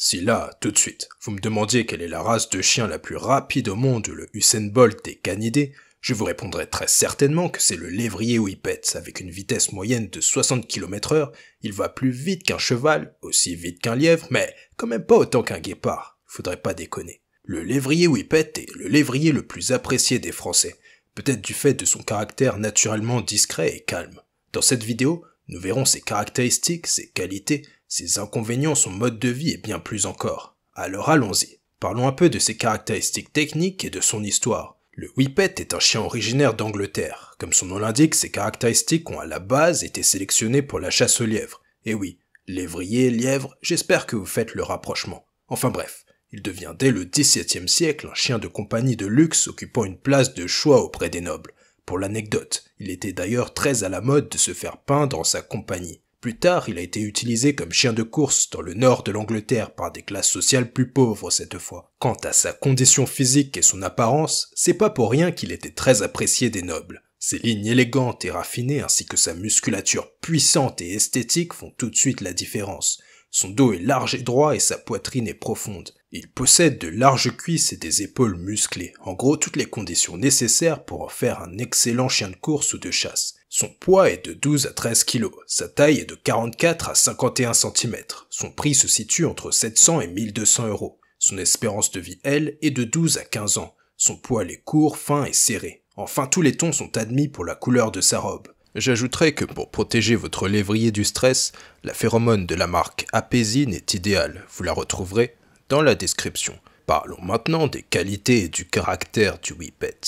Si là, tout de suite, vous me demandiez quelle est la race de chien la plus rapide au monde, le Usain Bolt des je vous répondrai très certainement que c'est le lévrier whippet. Avec une vitesse moyenne de 60 km heure, il va plus vite qu'un cheval, aussi vite qu'un lièvre, mais quand même pas autant qu'un guépard. Faudrait pas déconner. Le lévrier whippet est le lévrier le plus apprécié des Français, peut-être du fait de son caractère naturellement discret et calme. Dans cette vidéo, nous verrons ses caractéristiques, ses qualités, ses inconvénients, son mode de vie et bien plus encore. Alors allons-y. Parlons un peu de ses caractéristiques techniques et de son histoire. Le Whippet est un chien originaire d'Angleterre. Comme son nom l'indique, ses caractéristiques ont à la base été sélectionnées pour la chasse aux lièvres. Et oui, lévrier, lièvre, j'espère que vous faites le rapprochement. Enfin bref, il devient dès le XVIIe siècle un chien de compagnie de luxe occupant une place de choix auprès des nobles. Pour l'anecdote, il était d'ailleurs très à la mode de se faire peindre en sa compagnie plus tard, il a été utilisé comme chien de course dans le nord de l'Angleterre par des classes sociales plus pauvres cette fois. Quant à sa condition physique et son apparence, c'est pas pour rien qu'il était très apprécié des nobles. Ses lignes élégantes et raffinées ainsi que sa musculature puissante et esthétique font tout de suite la différence. Son dos est large et droit et sa poitrine est profonde. Il possède de larges cuisses et des épaules musclées, en gros toutes les conditions nécessaires pour en faire un excellent chien de course ou de chasse. Son poids est de 12 à 13 kg, sa taille est de 44 à 51 cm, son prix se situe entre 700 et 1200 euros, son espérance de vie, elle, est de 12 à 15 ans, son poil est court, fin et serré. Enfin tous les tons sont admis pour la couleur de sa robe. J'ajouterai que pour protéger votre lévrier du stress, la phéromone de la marque Apésine est idéale. Vous la retrouverez dans la description. Parlons maintenant des qualités et du caractère du Whippet.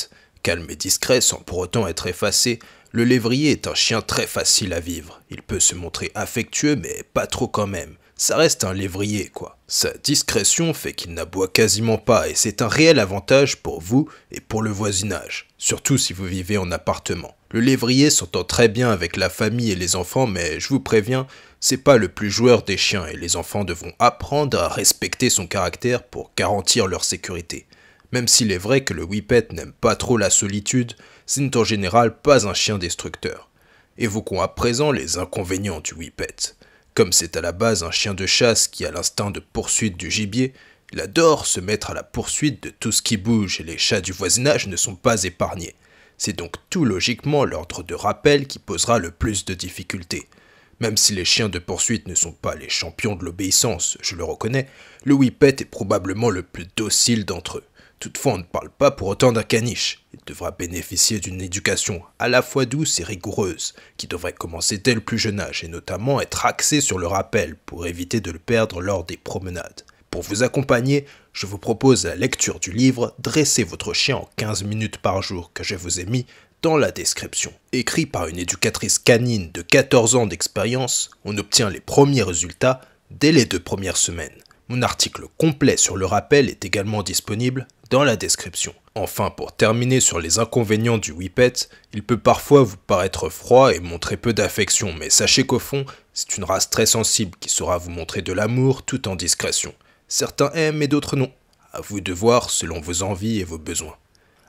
Calme et discret sans pour autant être effacé, le lévrier est un chien très facile à vivre. Il peut se montrer affectueux mais pas trop quand même. Ça reste un lévrier quoi. Sa discrétion fait qu'il n'aboie quasiment pas et c'est un réel avantage pour vous et pour le voisinage, surtout si vous vivez en appartement. Le lévrier s'entend très bien avec la famille et les enfants, mais je vous préviens, c'est pas le plus joueur des chiens et les enfants devront apprendre à respecter son caractère pour garantir leur sécurité. Même s'il est vrai que le whippet n'aime pas trop la solitude, ce n'est en général pas un chien destructeur. Évoquons à présent les inconvénients du whippet. Comme c'est à la base un chien de chasse qui a l'instinct de poursuite du gibier, il adore se mettre à la poursuite de tout ce qui bouge et les chats du voisinage ne sont pas épargnés. C'est donc tout logiquement l'ordre de rappel qui posera le plus de difficultés. Même si les chiens de poursuite ne sont pas les champions de l'obéissance, je le reconnais, le whippet est probablement le plus docile d'entre eux. Toutefois, on ne parle pas pour autant d'un caniche. Il devra bénéficier d'une éducation à la fois douce et rigoureuse, qui devrait commencer dès le plus jeune âge et notamment être axée sur le rappel pour éviter de le perdre lors des promenades. Pour vous accompagner, je vous propose la lecture du livre Dressez votre chien en 15 minutes par jour que je vous ai mis dans la description. Écrit par une éducatrice canine de 14 ans d'expérience, on obtient les premiers résultats dès les deux premières semaines. Mon article complet sur le rappel est également disponible dans la description. Enfin, pour terminer sur les inconvénients du Whippet, il peut parfois vous paraître froid et montrer peu d'affection, mais sachez qu'au fond, c'est une race très sensible qui saura vous montrer de l'amour tout en discrétion. Certains aiment et d'autres non. À vous de voir selon vos envies et vos besoins.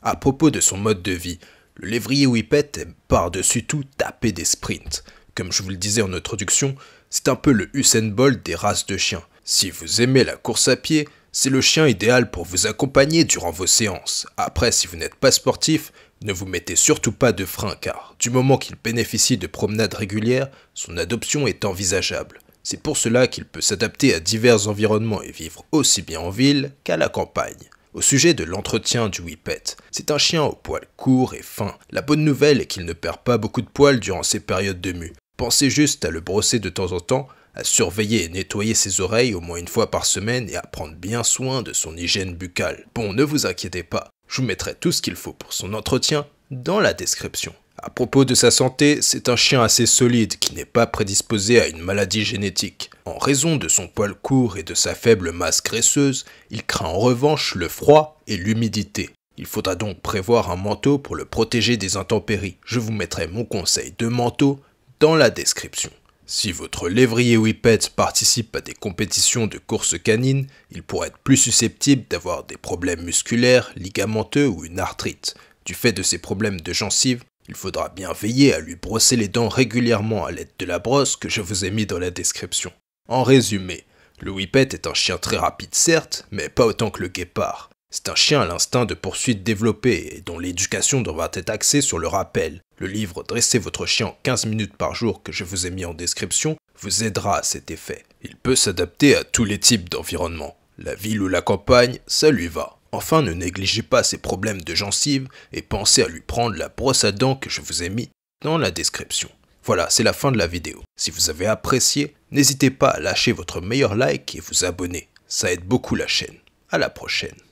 À propos de son mode de vie, le lévrier Whippet aime par-dessus tout taper des sprints. Comme je vous le disais en introduction, c'est un peu le Usain Bolt des races de chiens. Si vous aimez la course à pied, c'est le chien idéal pour vous accompagner durant vos séances. Après, si vous n'êtes pas sportif, ne vous mettez surtout pas de frein car, du moment qu'il bénéficie de promenades régulières, son adoption est envisageable. C'est pour cela qu'il peut s'adapter à divers environnements et vivre aussi bien en ville qu'à la campagne. Au sujet de l'entretien du Whippet, c'est un chien au poil court et fin. La bonne nouvelle est qu'il ne perd pas beaucoup de poils durant ses périodes de mue. Pensez juste à le brosser de temps en temps, à surveiller et nettoyer ses oreilles au moins une fois par semaine et à prendre bien soin de son hygiène buccale. Bon, ne vous inquiétez pas, je vous mettrai tout ce qu'il faut pour son entretien dans la description. À propos de sa santé, c'est un chien assez solide qui n'est pas prédisposé à une maladie génétique. En raison de son poil court et de sa faible masse graisseuse, il craint en revanche le froid et l'humidité. Il faudra donc prévoir un manteau pour le protéger des intempéries. Je vous mettrai mon conseil de manteau dans la description. Si votre lévrier whippet participe à des compétitions de course canine, il pourrait être plus susceptible d'avoir des problèmes musculaires, ligamenteux ou une arthrite. Du fait de ses problèmes de gencives, il faudra bien veiller à lui brosser les dents régulièrement à l'aide de la brosse que je vous ai mis dans la description. En résumé, le whippet est un chien très rapide certes, mais pas autant que le guépard. C'est un chien à l'instinct de poursuite développé et dont l'éducation devra être axée sur le rappel. Le livre Dressez votre chien 15 minutes par jour que je vous ai mis en description vous aidera à cet effet. Il peut s'adapter à tous les types d'environnement. La ville ou la campagne, ça lui va. Enfin, ne négligez pas ses problèmes de gencives et pensez à lui prendre la brosse à dents que je vous ai mis dans la description. Voilà, c'est la fin de la vidéo. Si vous avez apprécié, n'hésitez pas à lâcher votre meilleur like et vous abonner. Ça aide beaucoup la chaîne. À la prochaine.